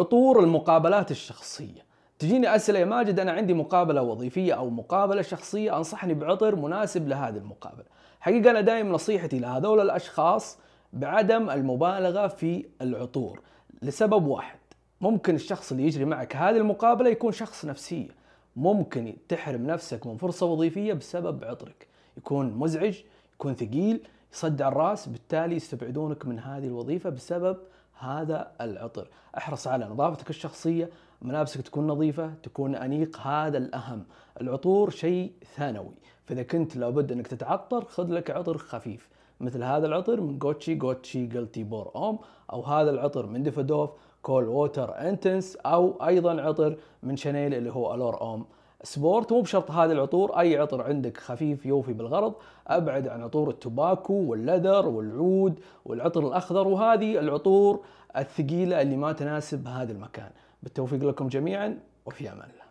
عطور المقابلات الشخصية تجيني أسئلة يا ماجد أنا عندي مقابلة وظيفية أو مقابلة شخصية أنصحني بعطر مناسب لهذه المقابلة حقيقة أنا دائما نصيحتي لهذول الأشخاص بعدم المبالغة في العطور لسبب واحد ممكن الشخص اللي يجري معك هذه المقابلة يكون شخص نفسية ممكن تحرم نفسك من فرصة وظيفية بسبب عطرك يكون مزعج يكون ثقيل صدع الراس بالتالي يستبعدونك من هذه الوظيفه بسبب هذا العطر احرص على نظافتك الشخصيه ملابسك تكون نظيفه تكون انيق هذا الاهم العطور شيء ثانوي فاذا كنت لابد انك تتعطر خذ لك عطر خفيف مثل هذا العطر من جوتشي جوتشي جلتي بور اوم او هذا العطر من ديفادوف كول ووتر انتنس او ايضا عطر من شانيل اللي هو الور اوم سبورت مو بشرط هذا العطور اي عطر عندك خفيف يوفي بالغرض ابعد عن عطور التباكو واللدر والعود والعطر الاخضر وهذه العطور الثقيله اللي ما تناسب هذا المكان بالتوفيق لكم جميعا وفي امان الله